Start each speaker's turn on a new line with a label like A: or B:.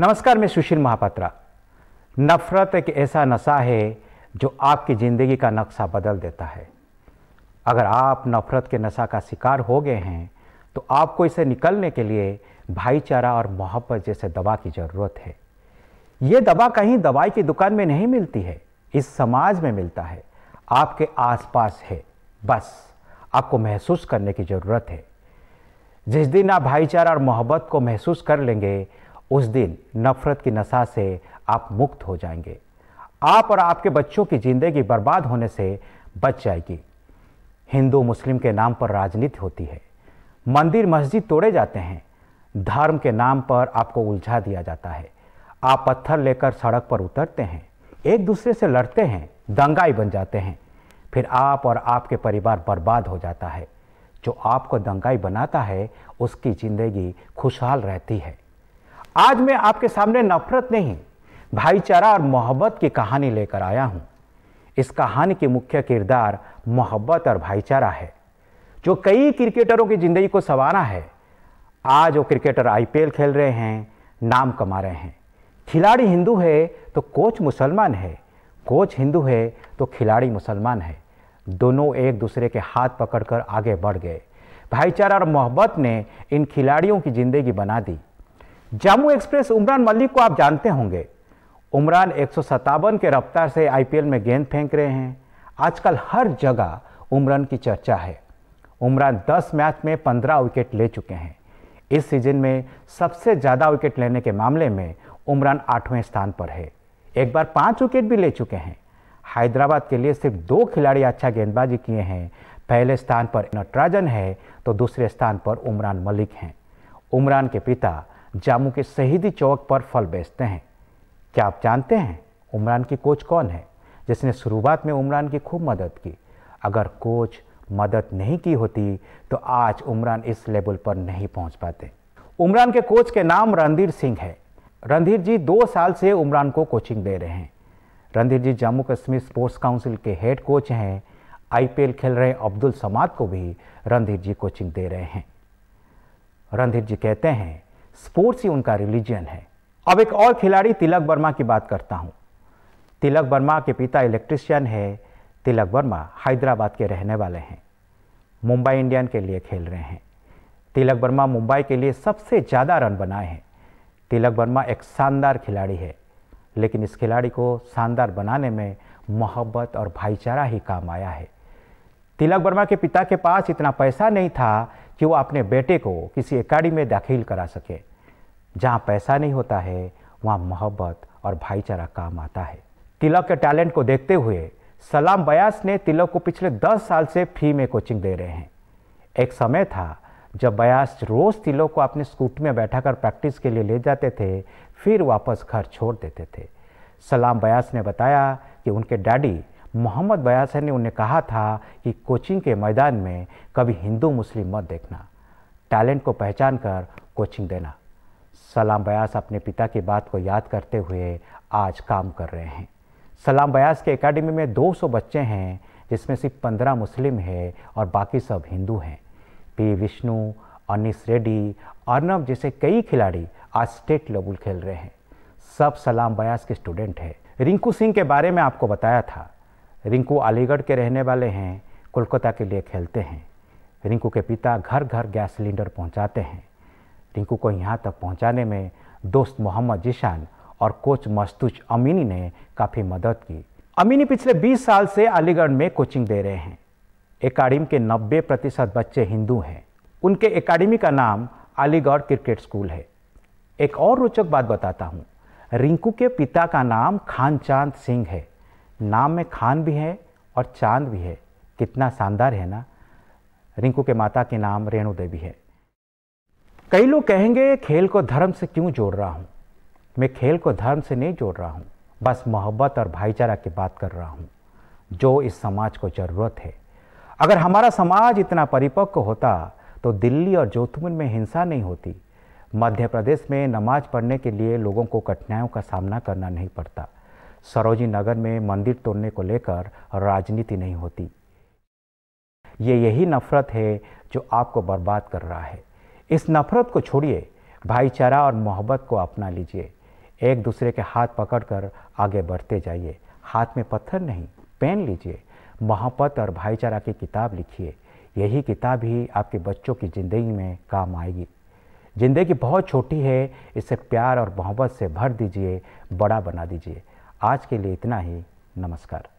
A: नमस्कार मैं सुशील महापात्रा नफरत एक ऐसा नशा है जो आपकी ज़िंदगी का नक्शा बदल देता है अगर आप नफरत के नशा का शिकार हो गए हैं तो आपको इसे निकलने के लिए भाईचारा और मोहब्बत जैसे दवा की ज़रूरत है ये दवा कहीं दवाई की दुकान में नहीं मिलती है इस समाज में मिलता है आपके आसपास है बस आपको महसूस करने की ज़रूरत है जिस दिन आप भाईचारा और मोहब्बत को महसूस कर लेंगे उस दिन नफरत की नशा से आप मुक्त हो जाएंगे आप और आपके बच्चों की ज़िंदगी बर्बाद होने से बच जाएगी हिंदू मुस्लिम के नाम पर राजनीति होती है मंदिर मस्जिद तोड़े जाते हैं धर्म के नाम पर आपको उलझा दिया जाता है आप पत्थर लेकर सड़क पर उतरते हैं एक दूसरे से लड़ते हैं दंगाई बन जाते हैं फिर आप और आपके परिवार बर्बाद हो जाता है जो आपको दंगाई बनाता है उसकी ज़िंदगी खुशहाल रहती है आज मैं आपके सामने नफरत नहीं भाईचारा और मोहब्बत की कहानी लेकर आया हूँ इस कहानी के मुख्य किरदार मोहब्बत और भाईचारा है जो कई क्रिकेटरों की ज़िंदगी को संवारा है आज वो क्रिकेटर आईपीएल खेल रहे हैं नाम कमा रहे हैं खिलाड़ी हिंदू है तो कोच मुसलमान है कोच हिंदू है तो खिलाड़ी मुसलमान है दोनों एक दूसरे के हाथ पकड़कर आगे बढ़ गए भाईचारा और मोहब्बत ने इन खिलाड़ियों की ज़िंदगी बना दी जम्मू एक्सप्रेस उमरान मलिक को आप जानते होंगे उमरान एक के रफ्तार से आईपीएल में गेंद फेंक रहे हैं आजकल हर जगह उमरान की चर्चा है उमरान 10 मैच में 15 विकेट ले चुके हैं इस सीजन में सबसे ज़्यादा विकेट लेने के मामले में उमरान आठवें स्थान पर है एक बार पाँच विकेट भी ले चुके हैं हैदराबाद के लिए सिर्फ दो खिलाड़ी अच्छा गेंदबाजी किए हैं पहले स्थान पर नटराजन है तो दूसरे स्थान पर उमरान मलिक हैं उमरान के पिता जामू के शहीदी चौक पर फल बेचते हैं क्या आप जानते हैं उमरान की कोच कौन है जिसने शुरुआत में उमरान की खूब मदद की अगर कोच मदद नहीं की होती तो आज उमरान इस लेवल पर नहीं पहुंच पाते उमरान के कोच के नाम रणधीर सिंह है रणधीर जी दो साल से उमरान को कोचिंग दे रहे हैं रणधीर जी जम्मू कश्मीर स्पोर्ट्स काउंसिल के हेड कोच हैं आईपीएल खेल रहे अब्दुल समाद को भी रणधीर जी कोचिंग दे रहे हैं रणधीर जी कहते हैं स्पोर्ट्स ही उनका रिलीजन है अब एक और खिलाड़ी तिलक वर्मा की बात करता हूँ तिलक वर्मा के पिता इलेक्ट्रिशियन है तिलक वर्मा हैदराबाद के रहने वाले हैं मुंबई इंडियन के लिए खेल रहे हैं तिलक वर्मा मुंबई के लिए सबसे ज़्यादा रन बनाए हैं तिलक वर्मा एक शानदार खिलाड़ी है लेकिन इस खिलाड़ी को शानदार बनाने में मोहब्बत और भाईचारा ही काम आया है तिलक वर्मा के पिता के पास इतना पैसा नहीं था कि वो अपने बेटे को किसी अकाडमी में दाखिल करा सके जहाँ पैसा नहीं होता है वहाँ मोहब्बत और भाईचारा काम आता है तिलक के टैलेंट को देखते हुए सलाम बयास ने तिलक को पिछले दस साल से फ्री में कोचिंग दे रहे हैं एक समय था जब बयास रोज़ तिलक को अपने स्कूटी में बैठाकर प्रैक्टिस के लिए ले जाते थे फिर वापस घर छोड़ देते थे सलाम बयास ने बताया कि उनके डैडी मोहम्मद बयास ने उन्हें कहा था कि कोचिंग के मैदान में कभी हिंदू मुस्लिम मत देखना टैलेंट को पहचान कर कोचिंग देना सलाम बयास अपने पिता की बात को याद करते हुए आज काम कर रहे हैं सलाम बयास के एकेडमी में 200 बच्चे हैं जिसमें सिर्फ 15 मुस्लिम हैं और बाकी सब हिंदू हैं पी विष्णु अनिस रेड्डी अर्नब जैसे कई खिलाड़ी आज स्टेट लेवल खेल रहे हैं सब सलाम बयास के स्टूडेंट हैं रिंकू सिंह के बारे में आपको बताया था रिंकू अलीगढ़ के रहने वाले हैं कोलकाता के लिए खेलते हैं रिंकू के पिता घर घर गैस सिलेंडर पहुंचाते हैं टिंकू को यहाँ तक पहुँचाने में दोस्त मोहम्मद जिशान और कोच मस्तूज अमीनी ने काफ़ी मदद की अमीनी पिछले 20 साल से अलीगढ़ में कोचिंग दे रहे हैं एकाडमी के 90 प्रतिशत बच्चे हिंदू हैं उनके एकेडमी का नाम अलीगढ़ क्रिकेट स्कूल है एक और रोचक बात बताता हूँ रिंकू के पिता का नाम खान चांद सिंह है नाम में खान भी है और चांद भी है कितना शानदार है ना रिंकू के माता के नाम रेणु देवी है कई लोग कहेंगे खेल को धर्म से क्यों जोड़ रहा हूँ मैं खेल को धर्म से नहीं जोड़ रहा हूँ बस मोहब्बत और भाईचारा की बात कर रहा हूँ जो इस समाज को ज़रूरत है अगर हमारा समाज इतना परिपक्व होता तो दिल्ली और जोधपुर में हिंसा नहीं होती मध्य प्रदेश में नमाज पढ़ने के लिए लोगों को कठिनाइयों का सामना करना नहीं पड़ता सरोजी नगर में मंदिर तोड़ने को लेकर राजनीति नहीं होती ये यही नफरत है जो आपको बर्बाद कर रहा है इस नफ़रत को छोड़िए भाईचारा और मोहब्बत को अपना लीजिए एक दूसरे के हाथ पकड़कर आगे बढ़ते जाइए हाथ में पत्थर नहीं पेन लीजिए मोहब्बत और भाईचारा की किताब लिखिए यही किताब ही आपके बच्चों की ज़िंदगी में काम आएगी ज़िंदगी बहुत छोटी है इसे प्यार और मोहब्बत से भर दीजिए बड़ा बना दीजिए आज के लिए इतना ही नमस्कार